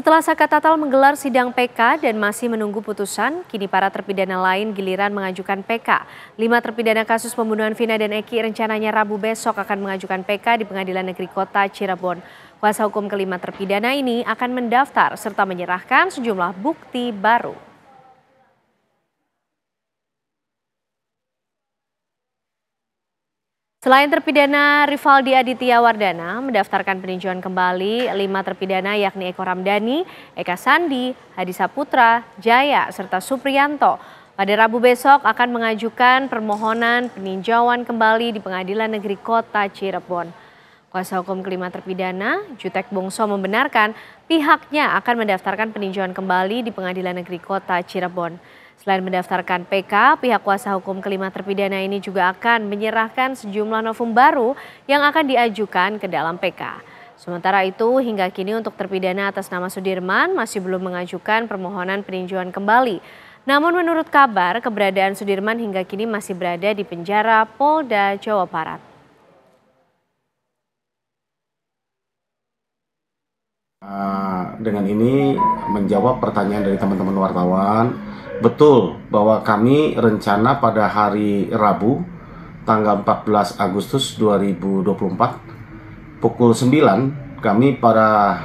Setelah Saka Tatal menggelar sidang PK dan masih menunggu putusan, kini para terpidana lain giliran mengajukan PK. Lima terpidana kasus pembunuhan Vina dan Eki rencananya Rabu besok akan mengajukan PK di Pengadilan Negeri Kota Cirebon. Kuasa hukum kelima terpidana ini akan mendaftar serta menyerahkan sejumlah bukti baru. Selain terpidana Rivaldi Aditya Wardana mendaftarkan peninjauan kembali lima terpidana yakni Eko Ramdhani, Eka Sandi, Hadi Saputra, Jaya, serta Supriyanto. Pada Rabu besok akan mengajukan permohonan peninjauan kembali di Pengadilan Negeri Kota Cirebon. Kuasa hukum kelima terpidana, Jutek Bongso membenarkan pihaknya akan mendaftarkan peninjauan kembali di Pengadilan Negeri Kota Cirebon. Selain mendaftarkan PK, pihak kuasa hukum kelima terpidana ini juga akan menyerahkan sejumlah novum baru yang akan diajukan ke dalam PK. Sementara itu, hingga kini untuk terpidana atas nama Sudirman masih belum mengajukan permohonan peninjauan kembali. Namun menurut kabar, keberadaan Sudirman hingga kini masih berada di penjara Polda Jawa Barat. Ah, dengan ini menjawab pertanyaan dari teman-teman wartawan, betul bahwa kami rencana pada hari Rabu tanggal 14 Agustus 2024 pukul 9 kami para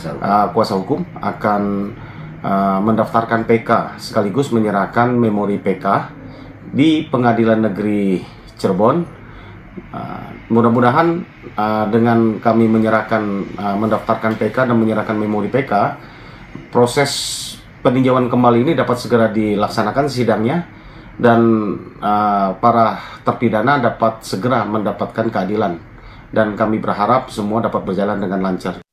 uh, kuasa hukum akan uh, mendaftarkan PK sekaligus menyerahkan memori PK di Pengadilan Negeri Cirebon. Uh, mudah-mudahan Ah, dengan kami menyerahkan uh, mendaftarkan PK dan menyerahkan memori PK, proses peninjauan kembali ini dapat segera dilaksanakan sidangnya dan uh, para terpidana dapat segera mendapatkan keadilan dan kami berharap semua dapat berjalan dengan lancar.